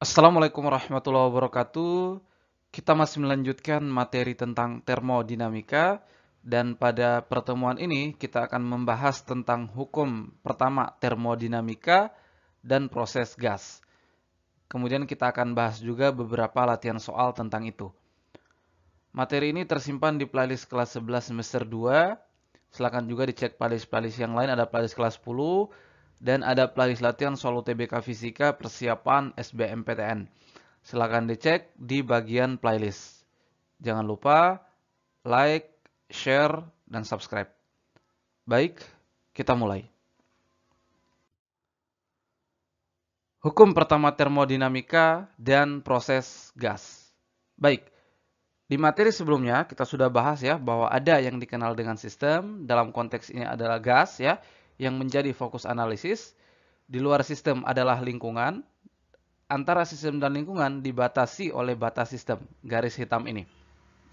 Assalamualaikum warahmatullahi wabarakatuh. Kita masih melanjutkan materi tentang termodinamika dan pada pertemuan ini kita akan membahas tentang hukum pertama termodinamika dan proses gas. Kemudian kita akan bahas juga beberapa latihan soal tentang itu. Materi ini tersimpan di playlist kelas 11 semester 2. Silakan juga dicek playlist-playlist yang lain, ada playlist kelas 10, dan ada playlist latihan solo TBK Fisika persiapan SBMPTN. Silahkan dicek di bagian playlist. Jangan lupa like, share, dan subscribe. Baik, kita mulai. Hukum pertama termodinamika dan proses gas. Baik, di materi sebelumnya kita sudah bahas ya bahwa ada yang dikenal dengan sistem, dalam konteks ini adalah gas ya, yang menjadi fokus analisis. Di luar sistem adalah lingkungan. Antara sistem dan lingkungan dibatasi oleh batas sistem, garis hitam ini.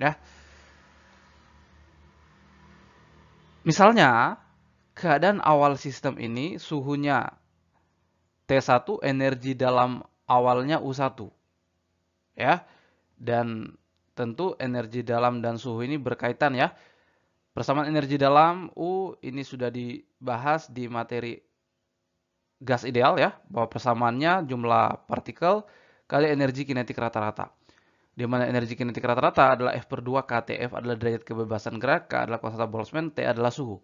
Ya. Misalnya, keadaan awal sistem ini suhunya T1, energi dalam awalnya U1. Ya. Dan tentu energi dalam dan suhu ini berkaitan ya Persamaan energi dalam U ini sudah dibahas di materi gas ideal ya, bahwa persamaannya jumlah partikel kali energi kinetik rata-rata. Di mana energi kinetik rata-rata adalah F per 2 KTF adalah derajat kebebasan gerak, K adalah konstanta Boltzmann, T adalah suhu.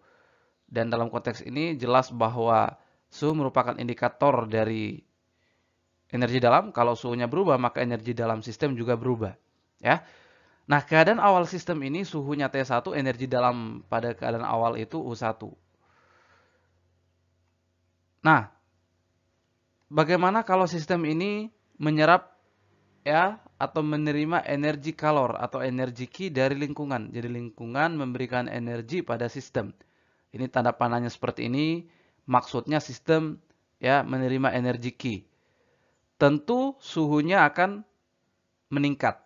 Dan dalam konteks ini jelas bahwa suhu merupakan indikator dari energi dalam. Kalau suhunya berubah, maka energi dalam sistem juga berubah. Ya, Nah, keadaan awal sistem ini suhunya T1, energi dalam pada keadaan awal itu U1. Nah, bagaimana kalau sistem ini menyerap ya atau menerima energi kalor atau energi Q dari lingkungan. Jadi lingkungan memberikan energi pada sistem. Ini tanda panahnya seperti ini, maksudnya sistem ya menerima energi Q. Tentu suhunya akan meningkat.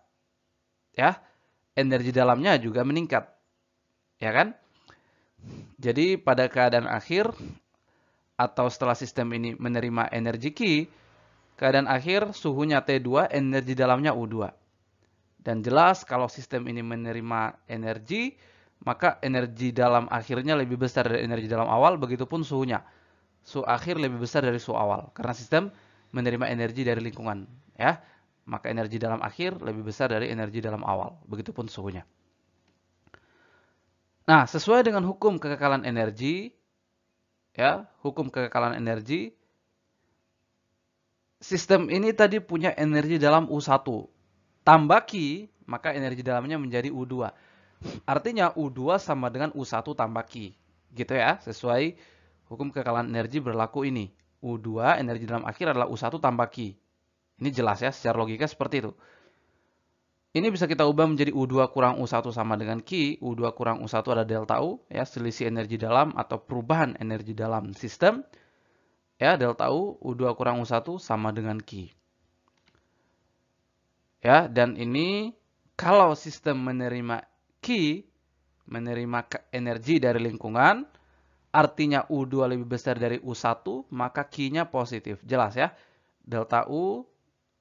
Ya, energi dalamnya juga meningkat. Ya kan? Jadi pada keadaan akhir atau setelah sistem ini menerima energi Q, keadaan akhir suhunya T2, energi dalamnya U2. Dan jelas kalau sistem ini menerima energi, maka energi dalam akhirnya lebih besar dari energi dalam awal, begitupun suhunya. Suhu akhir lebih besar dari suhu awal karena sistem menerima energi dari lingkungan, ya maka energi dalam akhir lebih besar dari energi dalam awal. Begitupun suhunya. Nah, sesuai dengan hukum kekekalan energi, ya, hukum kekekalan energi, sistem ini tadi punya energi dalam U1. Tambah Q, maka energi dalamnya menjadi U2. Artinya U2 sama dengan U1 tambah Q. Gitu ya, sesuai hukum kekekalan energi berlaku ini. U2, energi dalam akhir adalah U1 tambah Q. Ini jelas ya, secara logika seperti itu. Ini bisa kita ubah menjadi U2 kurang U1 sama dengan Q. U2 kurang U1 ada delta U, ya, selisih energi dalam atau perubahan energi dalam sistem. Ya, delta U, U2 kurang U1 sama dengan Q. Ya, dan ini kalau sistem menerima Q, menerima energi dari lingkungan, artinya U2 lebih besar dari U1, maka Q-nya positif. Jelas ya? Delta U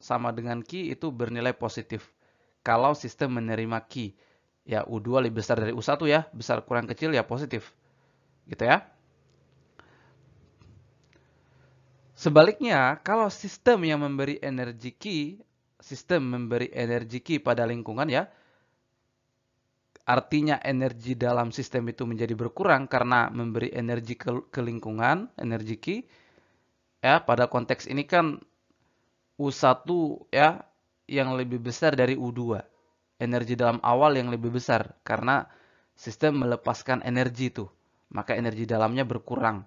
sama dengan Q itu bernilai positif. Kalau sistem menerima Q, ya U2 lebih besar dari U1 ya, besar kurang kecil ya positif. Gitu ya. Sebaliknya, kalau sistem yang memberi energi Q, sistem memberi energi Q pada lingkungan ya, artinya energi dalam sistem itu menjadi berkurang karena memberi energi ke, ke lingkungan, energi Q. Ya, pada konteks ini kan U1 ya yang lebih besar dari U2. Energi dalam awal yang lebih besar karena sistem melepaskan energi itu. Maka energi dalamnya berkurang.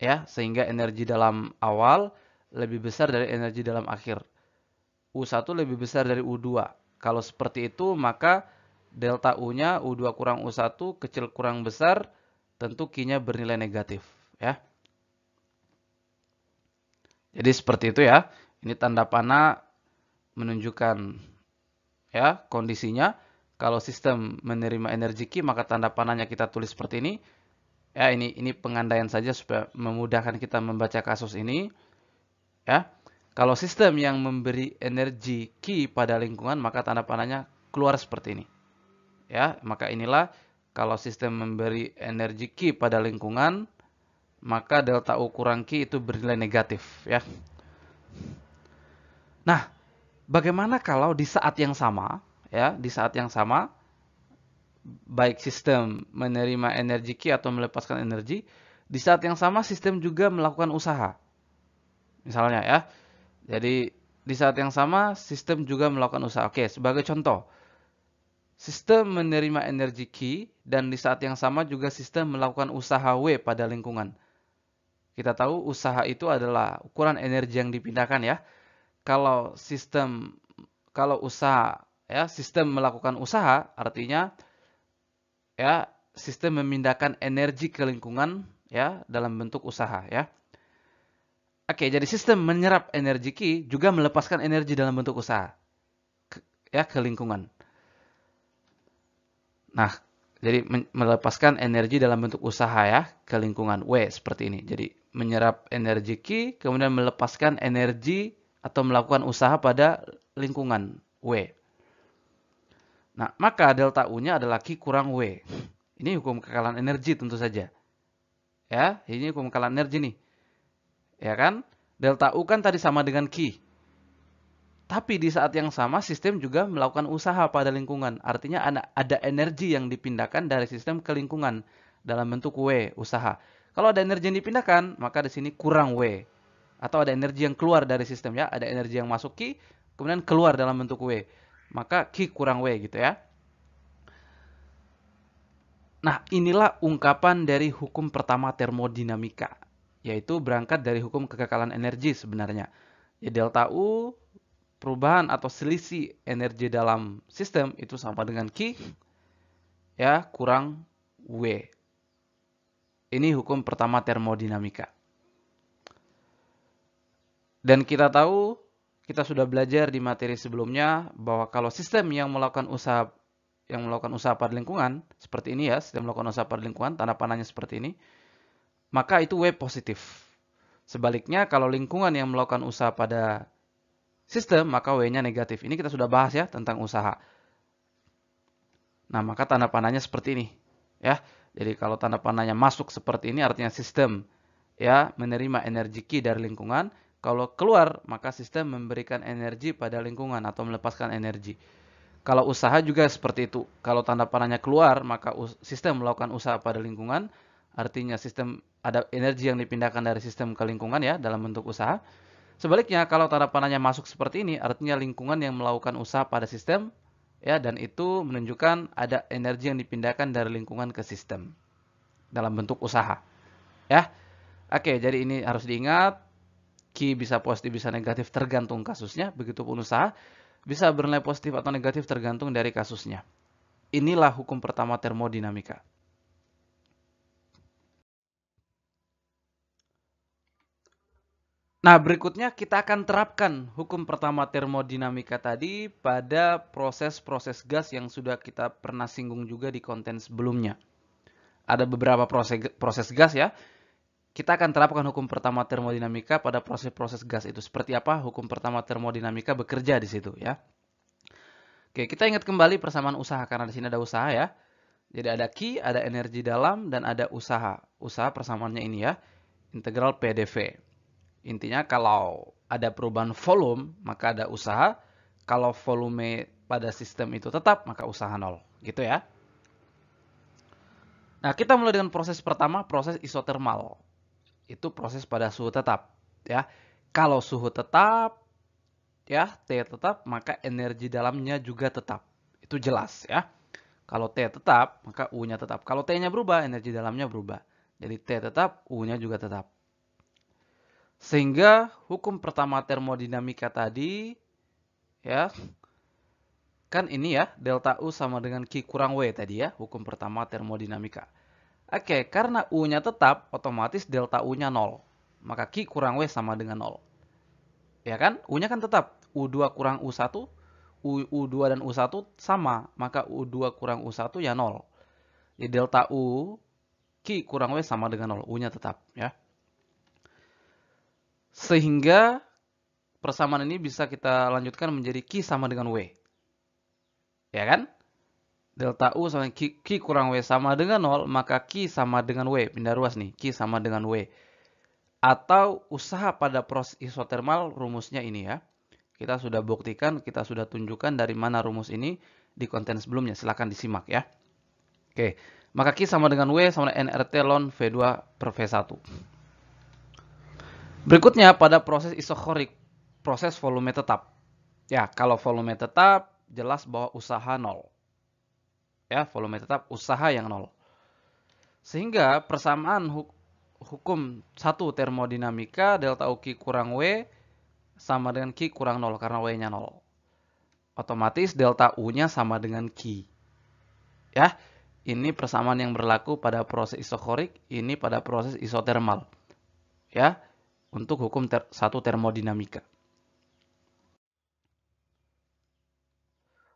Ya, sehingga energi dalam awal lebih besar dari energi dalam akhir. U1 lebih besar dari U2. Kalau seperti itu, maka delta U-nya U2 kurang U1 kecil kurang besar, tentu Q-nya bernilai negatif, ya. Jadi seperti itu ya. Ini tanda panah menunjukkan ya kondisinya. Kalau sistem menerima energi Q, maka tanda panahnya kita tulis seperti ini. Ya, ini ini pengandaian saja supaya memudahkan kita membaca kasus ini. Ya. Kalau sistem yang memberi energi Q pada lingkungan, maka tanda panahnya keluar seperti ini. Ya, maka inilah kalau sistem memberi energi Q pada lingkungan, maka delta U kurang Q itu bernilai negatif ya. Nah, bagaimana kalau di saat yang sama, ya, di saat yang sama, baik sistem menerima energi Ki atau melepaskan energi, di saat yang sama sistem juga melakukan usaha. Misalnya ya, jadi di saat yang sama sistem juga melakukan usaha. Oke, sebagai contoh, sistem menerima energi Ki dan di saat yang sama juga sistem melakukan usaha W pada lingkungan. Kita tahu usaha itu adalah ukuran energi yang dipindahkan ya kalau sistem kalau usaha ya sistem melakukan usaha artinya ya sistem memindahkan energi ke lingkungan ya dalam bentuk usaha ya. Oke, jadi sistem menyerap energi Ki juga melepaskan energi dalam bentuk usaha ke, ya ke lingkungan. Nah, jadi melepaskan energi dalam bentuk usaha ya ke lingkungan W seperti ini. Jadi menyerap energi Ki kemudian melepaskan energi atau melakukan usaha pada lingkungan W. Nah, maka delta U-nya adalah Q kurang W. Ini hukum kekalan energi tentu saja. Ya, ini hukum kekalan energi nih. Ya kan? Delta U kan tadi sama dengan Q. Tapi di saat yang sama sistem juga melakukan usaha pada lingkungan. Artinya ada energi yang dipindahkan dari sistem ke lingkungan dalam bentuk W, usaha. Kalau ada energi yang dipindahkan, maka di sini kurang W atau ada energi yang keluar dari sistem ya, ada energi yang masuk Ki, kemudian keluar dalam bentuk W. Maka Ki kurang W gitu ya. Nah, inilah ungkapan dari hukum pertama termodinamika, yaitu berangkat dari hukum kekekalan energi sebenarnya. Ya, delta U, perubahan atau selisih energi dalam sistem itu sama dengan Ki, ya, kurang W. Ini hukum pertama termodinamika. Dan kita tahu, kita sudah belajar di materi sebelumnya bahwa kalau sistem yang melakukan usaha yang melakukan usaha pada lingkungan seperti ini ya, sistem melakukan usaha pada lingkungan, tanda panahnya seperti ini, maka itu W positif. Sebaliknya, kalau lingkungan yang melakukan usaha pada sistem, maka W-nya negatif. Ini kita sudah bahas ya tentang usaha. Nah, maka tanda panahnya seperti ini. ya. Jadi kalau tanda panahnya masuk seperti ini, artinya sistem ya menerima energi Ki dari lingkungan. Kalau keluar, maka sistem memberikan energi pada lingkungan atau melepaskan energi. Kalau usaha juga seperti itu. Kalau tanda panahnya keluar, maka sistem melakukan usaha pada lingkungan. Artinya sistem ada energi yang dipindahkan dari sistem ke lingkungan ya dalam bentuk usaha. Sebaliknya, kalau tanda panahnya masuk seperti ini, artinya lingkungan yang melakukan usaha pada sistem ya dan itu menunjukkan ada energi yang dipindahkan dari lingkungan ke sistem dalam bentuk usaha ya oke jadi ini harus diingat Q bisa positif bisa negatif tergantung kasusnya, begitu pun usaha bisa bernilai positif atau negatif tergantung dari kasusnya. Inilah hukum pertama termodinamika. Nah, berikutnya kita akan terapkan hukum pertama termodinamika tadi pada proses-proses gas yang sudah kita pernah singgung juga di konten sebelumnya. Ada beberapa proses, proses gas ya kita akan terapkan hukum pertama termodinamika pada proses-proses gas itu. Seperti apa hukum pertama termodinamika bekerja di situ ya. Oke, kita ingat kembali persamaan usaha karena di sini ada usaha ya. Jadi ada Q, ada energi dalam dan ada usaha. Usaha persamaannya ini ya. Integral PDV. Intinya kalau ada perubahan volume, maka ada usaha. Kalau volume pada sistem itu tetap, maka usaha nol. Gitu ya. Nah, kita mulai dengan proses pertama, proses isotermal itu proses pada suhu tetap ya. Kalau suhu tetap ya T tetap maka energi dalamnya juga tetap. Itu jelas ya. Kalau T tetap maka U-nya tetap. Kalau T-nya berubah energi dalamnya berubah. Jadi T tetap U-nya juga tetap. Sehingga hukum pertama termodinamika tadi ya kan ini ya delta U sama dengan Q kurang W tadi ya hukum pertama termodinamika. Oke, karena U-nya tetap, otomatis delta U-nya 0. Maka Q kurang W sama dengan 0. Ya kan? U-nya kan tetap. U2 kurang U1, U, 2 dan U1 sama. Maka U2 kurang U1 ya 0. Jadi delta U, Q kurang W sama dengan 0. U-nya tetap. ya. Sehingga persamaan ini bisa kita lanjutkan menjadi Q sama dengan W. Ya kan? delta U sama Q, Q kurang W sama dengan 0, maka Q sama dengan W. Pindah ruas nih, Q sama dengan W. Atau usaha pada proses isotermal rumusnya ini ya. Kita sudah buktikan, kita sudah tunjukkan dari mana rumus ini di konten sebelumnya. Silahkan disimak ya. Oke, maka Q sama dengan W sama dengan NRT ln V2 per V1. Berikutnya pada proses isokorik, proses volume tetap. Ya, kalau volume tetap, jelas bahwa usaha 0 ya volume tetap usaha yang nol sehingga persamaan hukum satu termodinamika delta U kurang W sama dengan Q kurang nol karena W-nya nol otomatis delta U-nya sama dengan Q ya ini persamaan yang berlaku pada proses isokorik ini pada proses isotermal ya untuk hukum ter satu termodinamika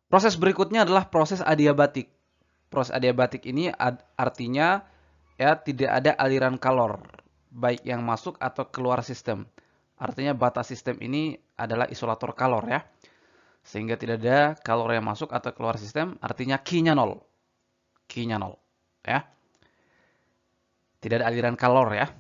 Proses berikutnya adalah proses adiabatik. Proses adiabatik ini artinya ya tidak ada aliran kalor baik yang masuk atau keluar sistem. Artinya batas sistem ini adalah isolator kalor ya. Sehingga tidak ada kalor yang masuk atau keluar sistem, artinya Q-nya nol. Q-nya nol ya. Tidak ada aliran kalor ya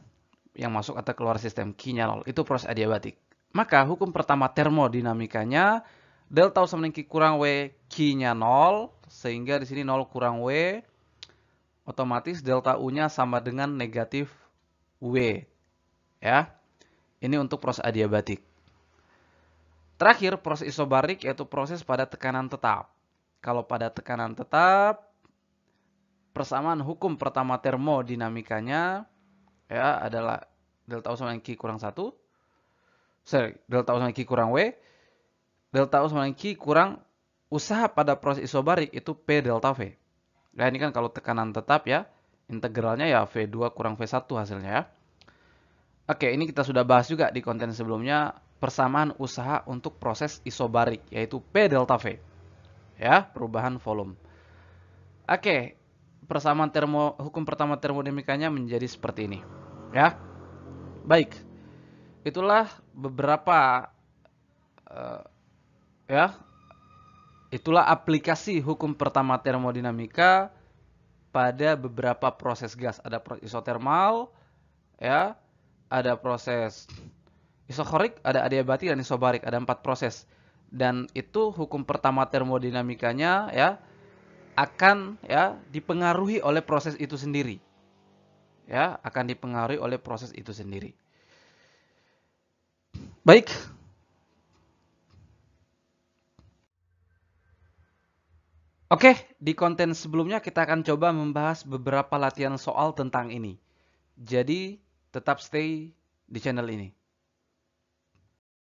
yang masuk atau keluar sistem Q-nya nol. Itu proses adiabatik. Maka hukum pertama termodinamikanya delta sama dengan Q kurang W, Q-nya 0, sehingga di sini 0 kurang W, otomatis delta U-nya sama dengan negatif W. Ya, ini untuk proses adiabatik. Terakhir, proses isobarik yaitu proses pada tekanan tetap. Kalau pada tekanan tetap, persamaan hukum pertama termodinamikanya ya adalah delta U sama dengan Q kurang 1. Sorry, delta U sama dengan Q kurang W delta U sama dengan Q kurang usaha pada proses isobarik itu P delta V. Nah ini kan kalau tekanan tetap ya, integralnya ya V2 kurang V1 hasilnya ya. Oke, ini kita sudah bahas juga di konten sebelumnya persamaan usaha untuk proses isobarik yaitu P delta V. Ya, perubahan volume. Oke, persamaan termo hukum pertama termodinamikanya menjadi seperti ini. Ya. Baik. Itulah beberapa eh, ya itulah aplikasi hukum pertama termodinamika pada beberapa proses gas ada proses isotermal ya ada proses isokorik ada adiabatik dan isobarik ada empat proses dan itu hukum pertama termodinamikanya ya akan ya dipengaruhi oleh proses itu sendiri ya akan dipengaruhi oleh proses itu sendiri baik Oke, di konten sebelumnya kita akan coba membahas beberapa latihan soal tentang ini. Jadi, tetap stay di channel ini.